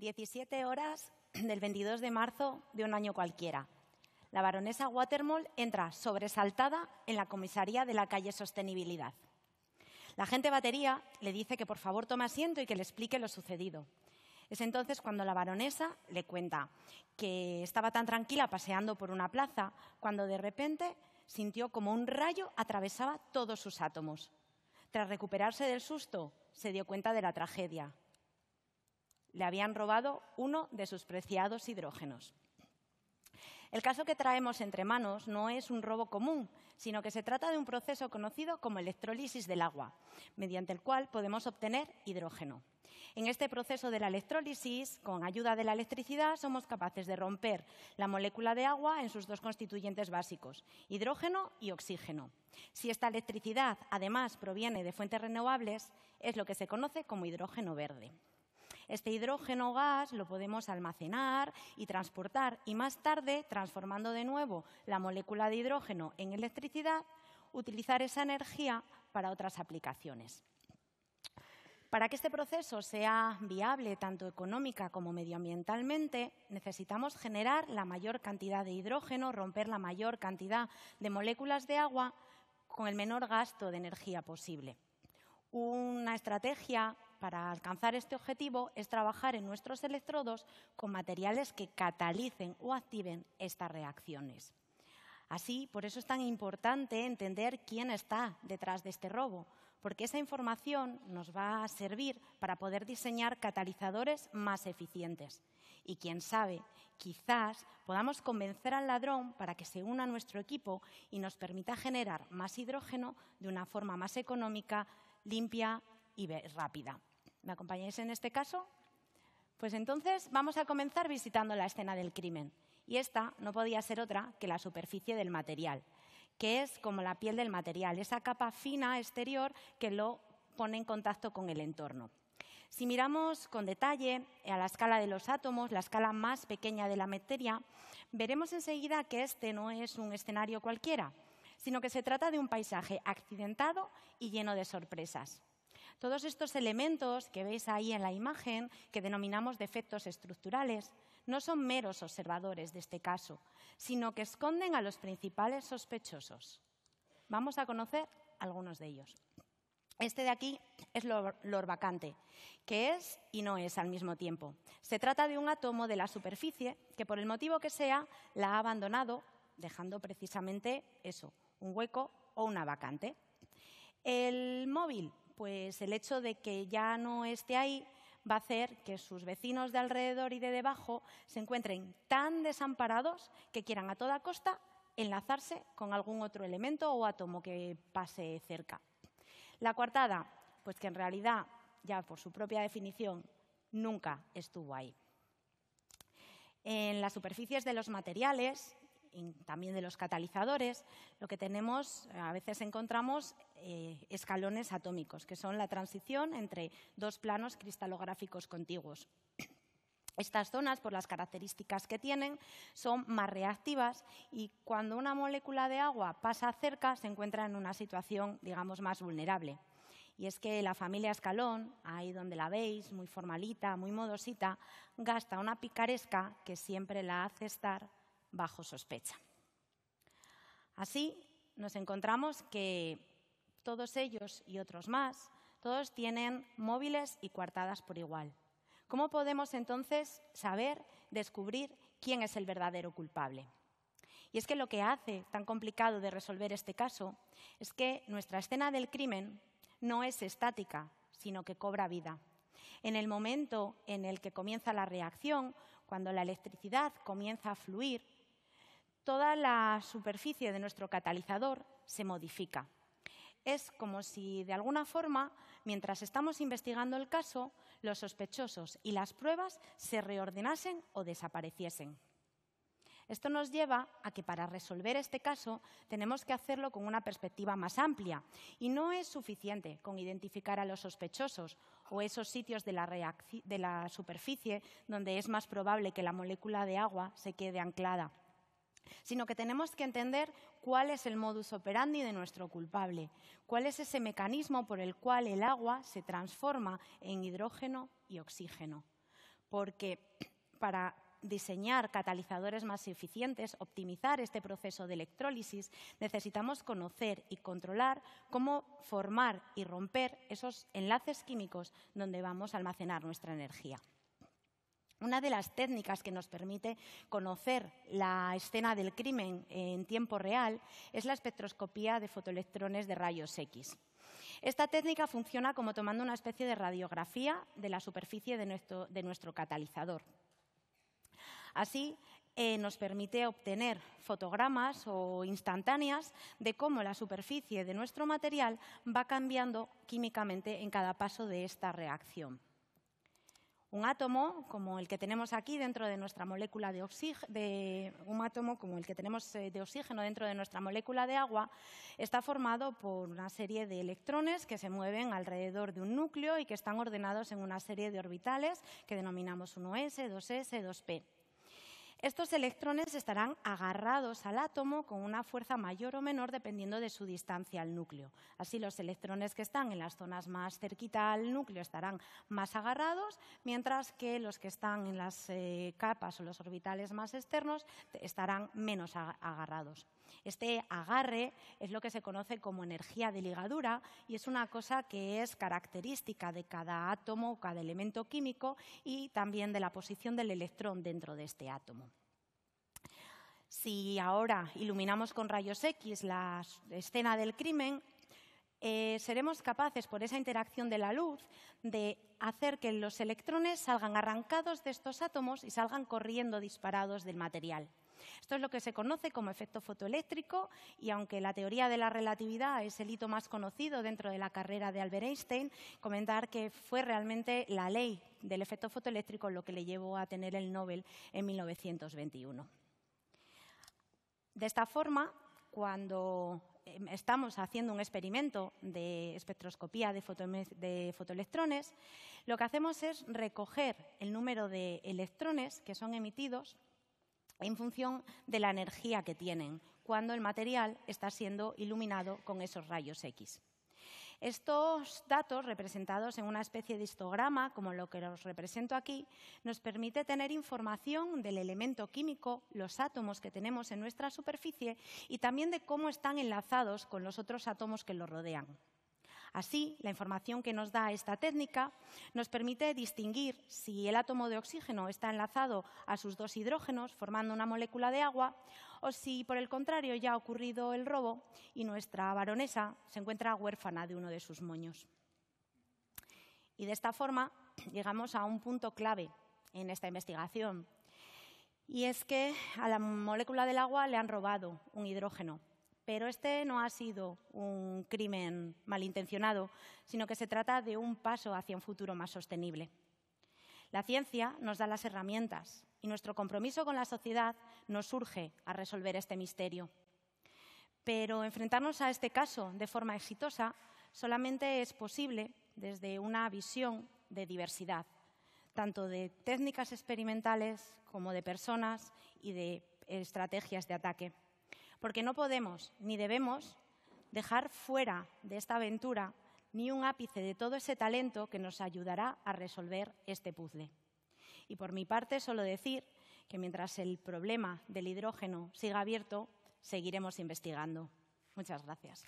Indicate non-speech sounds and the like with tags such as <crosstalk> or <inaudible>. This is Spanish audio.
17 horas del 22 de marzo de un año cualquiera. La baronesa Watermall entra sobresaltada en la comisaría de la calle Sostenibilidad. La gente batería le dice que por favor tome asiento y que le explique lo sucedido. Es entonces cuando la baronesa le cuenta que estaba tan tranquila paseando por una plaza cuando de repente sintió como un rayo atravesaba todos sus átomos. Tras recuperarse del susto, se dio cuenta de la tragedia. Le habían robado uno de sus preciados hidrógenos. El caso que traemos entre manos no es un robo común, sino que se trata de un proceso conocido como electrólisis del agua, mediante el cual podemos obtener hidrógeno. En este proceso de la electrólisis, con ayuda de la electricidad, somos capaces de romper la molécula de agua en sus dos constituyentes básicos, hidrógeno y oxígeno. Si esta electricidad, además, proviene de fuentes renovables, es lo que se conoce como hidrógeno verde. Este hidrógeno gas lo podemos almacenar y transportar y más tarde, transformando de nuevo la molécula de hidrógeno en electricidad, utilizar esa energía para otras aplicaciones. Para que este proceso sea viable tanto económica como medioambientalmente, necesitamos generar la mayor cantidad de hidrógeno, romper la mayor cantidad de moléculas de agua con el menor gasto de energía posible. Una estrategia para alcanzar este objetivo es trabajar en nuestros electrodos con materiales que catalicen o activen estas reacciones. Así, por eso es tan importante entender quién está detrás de este robo, porque esa información nos va a servir para poder diseñar catalizadores más eficientes. Y quién sabe, quizás podamos convencer al ladrón para que se una a nuestro equipo y nos permita generar más hidrógeno de una forma más económica, limpia y rápida. ¿Me acompañáis en este caso? Pues entonces vamos a comenzar visitando la escena del crimen. Y esta no podía ser otra que la superficie del material, que es como la piel del material, esa capa fina exterior que lo pone en contacto con el entorno. Si miramos con detalle a la escala de los átomos, la escala más pequeña de la materia, veremos enseguida que este no es un escenario cualquiera, sino que se trata de un paisaje accidentado y lleno de sorpresas. Todos estos elementos que veis ahí en la imagen, que denominamos defectos estructurales, no son meros observadores de este caso, sino que esconden a los principales sospechosos. Vamos a conocer algunos de ellos. Este de aquí es lo vacante, que es y no es al mismo tiempo. Se trata de un átomo de la superficie que, por el motivo que sea, la ha abandonado, dejando precisamente eso, un hueco o una vacante. El móvil pues el hecho de que ya no esté ahí va a hacer que sus vecinos de alrededor y de debajo se encuentren tan desamparados que quieran a toda costa enlazarse con algún otro elemento o átomo que pase cerca. La coartada, pues que en realidad, ya por su propia definición, nunca estuvo ahí. En las superficies de los materiales también de los catalizadores, lo que tenemos, a veces encontramos eh, escalones atómicos, que son la transición entre dos planos cristalográficos contiguos. <clears throat> Estas zonas, por las características que tienen, son más reactivas y cuando una molécula de agua pasa cerca se encuentra en una situación, digamos, más vulnerable. Y es que la familia Escalón, ahí donde la veis, muy formalita, muy modosita, gasta una picaresca que siempre la hace estar bajo sospecha. Así, nos encontramos que todos ellos y otros más, todos tienen móviles y coartadas por igual. ¿Cómo podemos entonces saber, descubrir quién es el verdadero culpable? Y es que lo que hace tan complicado de resolver este caso es que nuestra escena del crimen no es estática, sino que cobra vida. En el momento en el que comienza la reacción, cuando la electricidad comienza a fluir, toda la superficie de nuestro catalizador se modifica. Es como si, de alguna forma, mientras estamos investigando el caso, los sospechosos y las pruebas se reordenasen o desapareciesen. Esto nos lleva a que para resolver este caso tenemos que hacerlo con una perspectiva más amplia y no es suficiente con identificar a los sospechosos o esos sitios de la, de la superficie donde es más probable que la molécula de agua se quede anclada sino que tenemos que entender cuál es el modus operandi de nuestro culpable, cuál es ese mecanismo por el cual el agua se transforma en hidrógeno y oxígeno. Porque para diseñar catalizadores más eficientes, optimizar este proceso de electrólisis, necesitamos conocer y controlar cómo formar y romper esos enlaces químicos donde vamos a almacenar nuestra energía. Una de las técnicas que nos permite conocer la escena del crimen en tiempo real es la espectroscopía de fotoelectrones de rayos X. Esta técnica funciona como tomando una especie de radiografía de la superficie de nuestro, catalizador. Así, eh, nos permite obtener fotogramas o instantáneas de cómo la superficie de nuestro material va cambiando químicamente en cada paso de esta reacción. Un átomo como el que tenemos aquí dentro de nuestra molécula de oxígeno, un átomo como el que tenemos eh, de oxígeno dentro de nuestra molécula de agua, está formado por una serie de electrones que se mueven alrededor de un núcleo y que están ordenados en una serie de orbitales que denominamos 1s, 2s, 2p. Estos electrones estarán agarrados al átomo con una fuerza mayor o menor dependiendo de su distancia al núcleo. Así los electrones que están en las zonas más cerquita al núcleo estarán más agarrados, mientras que los que están en las eh, capas o los orbitales más externos estarán menos agarrados. Este agarre es lo que se conoce como energía de ligadura y es una cosa que es característica de cada átomo o cada elemento químico y también de la posición del electrón dentro de este átomo. Si ahora iluminamos con rayos X la escena del crimen, eh, seremos capaces, por esa interacción de la luz, de hacer que los electrones salgan arrancados de estos átomos y salgan corriendo disparados del material. Esto es lo que se conoce como efecto fotoeléctrico y aunque la teoría de la relatividad es el hito más conocido dentro de la carrera de Albert Einstein, comentar que fue realmente la ley del efecto fotoeléctrico lo que le llevó a tener el Nobel en 1921. De esta forma, cuando em, estamos haciendo un experimento de espectroscopía de, de, fotoelectrones, lo que hacemos es recoger el número de electrones que son emitidos en función de la energía que tienen cuando el material está siendo iluminado con esos rayos X. Estos datos, representados en una especie de histograma, como lo que os represento aquí, nos permite tener información del elemento químico, los átomos que tenemos en nuestra superficie y también de cómo están enlazados con los otros átomos que los rodean. Así, la información que nos da esta técnica nos permite distinguir si el átomo de oxígeno está enlazado a sus dos hidrógenos formando una molécula de agua o si, por el contrario, ya ha ocurrido el robo y nuestra baronesa se encuentra huérfana de uno de sus moños. Y de esta forma llegamos a un punto clave en esta investigación. Y es que a la molécula del agua le han robado un hidrógeno pero este no ha sido un crimen malintencionado, sino que se trata de un paso hacia un futuro más sostenible. La ciencia nos da las herramientas y nuestro compromiso con la sociedad nos surge a resolver este misterio. Pero enfrentarnos a este caso de forma exitosa solamente es posible desde una visión de diversidad, tanto de técnicas experimentales como de personas y de estrategias de ataque porque no podemos ni debemos dejar fuera de esta aventura ni un ápice de todo ese talento que nos ayudará a resolver este puzzle. Y por mi parte, solo decir que mientras el problema del hidrógeno siga abierto, seguiremos investigando. Muchas gracias.